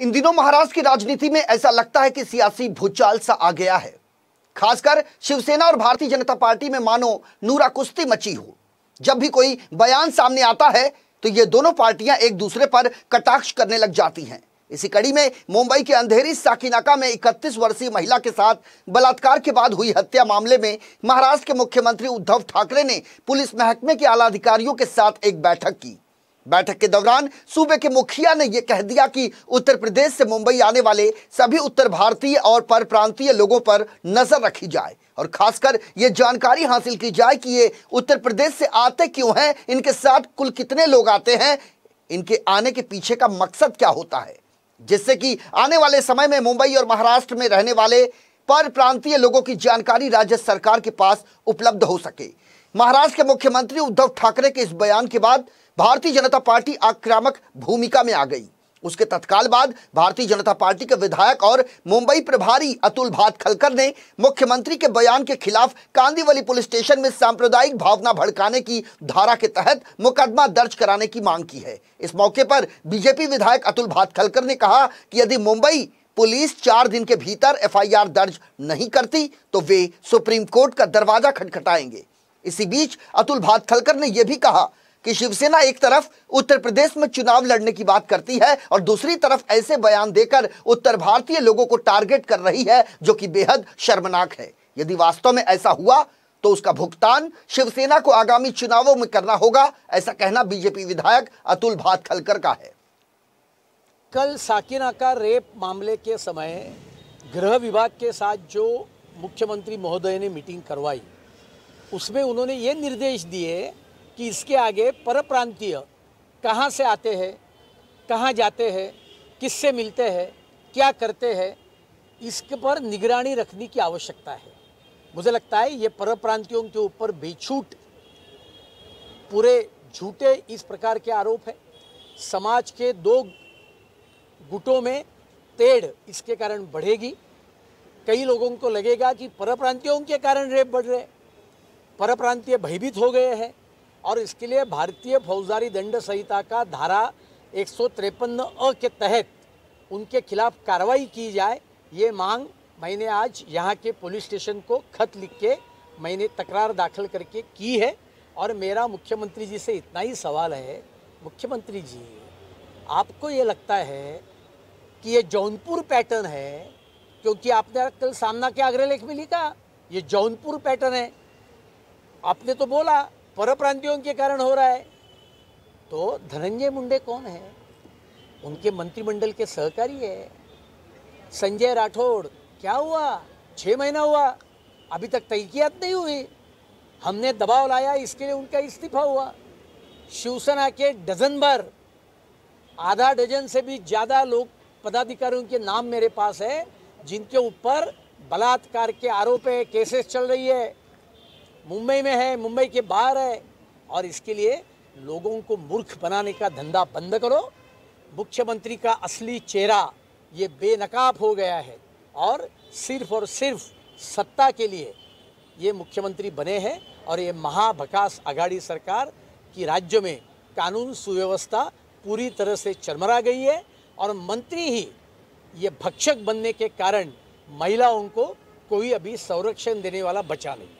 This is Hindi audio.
इन दिनों महाराष्ट्र की राजनीति में ऐसा लगता है कि सियासी भूचाल सा आ गया है खासकर शिवसेना और भारतीय जनता पार्टी में मानो नूरा कुश्ती मची हो जब भी कोई बयान सामने आता है तो ये दोनों पार्टियां एक दूसरे पर कटाक्ष करने लग जाती हैं इसी कड़ी में मुंबई के अंधेरी साकिनाका में 31 वर्षीय महिला के साथ बलात्कार के बाद हुई हत्या मामले में महाराष्ट्र के मुख्यमंत्री उद्धव ठाकरे ने पुलिस महकमे के आला अधिकारियों के साथ एक बैठक की बैठक के दौरान सूबे के मुखिया ने यह कह दिया कि उत्तर प्रदेश से मुंबई आने वाले सभी उत्तर भारतीय और पर प्रांतीय लोगों पर नजर रखी जाए और खासकर ये जानकारी हासिल की जाए कि ये उत्तर प्रदेश से आते क्यों हैं इनके साथ कुल कितने लोग आते हैं इनके आने के पीछे का मकसद क्या होता है जिससे कि आने वाले समय में मुंबई और महाराष्ट्र में रहने वाले पर प्रांतीय लोगों की जानकारी राज्य सरकार के पास उपलब्ध हो सके महाराष्ट्र के मुख्यमंत्री उद्धव ठाकरे के इस बयान के बाद भारतीय जनता पार्टी आक्रामक भूमिका में आ गई उसके तत्काल बाद भारतीय जनता पार्टी के विधायक और मुंबई प्रभारी अतुल भातखलकर ने मुख्यमंत्री के बयान के खिलाफ कांदीवली पुलिस स्टेशन में सांप्रदायिक भावना भड़काने की धारा के तहत मुकदमा दर्ज कराने की मांग की है इस मौके पर बीजेपी विधायक अतुल भातखलकर ने कहा कि यदि मुंबई पुलिस चार दिन के भीतर एफ दर्ज नहीं करती तो वे सुप्रीम कोर्ट का दरवाजा खटखटाएंगे इसी बीच अतुल भातखलकर ने यह भी कहा कि शिवसेना एक तरफ उत्तर प्रदेश में चुनाव लड़ने की बात करती है और दूसरी तरफ ऐसे बयान देकर उत्तर भारतीय लोगों को टारगेट कर रही है जो कि बेहद शर्मनाक है यदि वास्तव में ऐसा हुआ तो उसका भुगतान शिवसेना को आगामी चुनावों में करना होगा ऐसा कहना बीजेपी विधायक अतुल भातखलकर का है कल साकिना का रेप मामले के समय गृह विभाग के साथ जो मुख्यमंत्री महोदय ने मीटिंग करवाई उसमें उन्होंने ये निर्देश दिए कि इसके आगे परप्रांतीय कहाँ से आते हैं कहाँ जाते हैं किससे मिलते हैं क्या करते हैं इसके पर निगरानी रखने की आवश्यकता है मुझे लगता है ये परप्रांतियों के ऊपर बेछूट पूरे झूठे इस प्रकार के आरोप हैं समाज के दो गुटों में तेड़ इसके कारण बढ़ेगी कई लोगों को लगेगा कि परप्रांतियों के कारण रेप बढ़ रहे हैं परप्रांतीय भयभीत हो गए हैं और इसके लिए भारतीय फौजदारी दंड संहिता का धारा एक अ के तहत उनके खिलाफ कार्रवाई की जाए ये मांग मैंने आज यहाँ के पुलिस स्टेशन को खत लिख के मैंने तकरार दाखिल करके की है और मेरा मुख्यमंत्री जी से इतना ही सवाल है मुख्यमंत्री जी आपको ये लगता है कि ये जौनपुर पैटर्न है क्योंकि आपने कल सामना के आग्रह लेख में लिखा ये जौनपुर पैटर्न है आपने तो बोला परप्रांतियों के कारण हो रहा है तो धनंजय मुंडे कौन है उनके मंत्रिमंडल के सहकारी है संजय राठौड़ क्या हुआ छः महीना हुआ अभी तक तहकियात नहीं हुई हमने दबाव लाया इसके लिए उनका इस्तीफा हुआ शिवसेना के डजन भर आधा डजन से भी ज़्यादा लोग पदाधिकारियों के नाम मेरे पास है जिनके ऊपर बलात्कार के आरोप है केसेस चल रही है मुंबई में है मुंबई के बाहर है और इसके लिए लोगों को मूर्ख बनाने का धंधा बंद करो मुख्यमंत्री का असली चेहरा ये बेनकाब हो गया है और सिर्फ और सिर्फ सत्ता के लिए ये मुख्यमंत्री बने हैं और ये महाभकास आघाड़ी सरकार की राज्य में कानून सुव्यवस्था पूरी तरह से चरमरा गई है और मंत्री ही ये भक्षक बनने के कारण महिलाओं को कोई अभी संरक्षण देने वाला बचा नहीं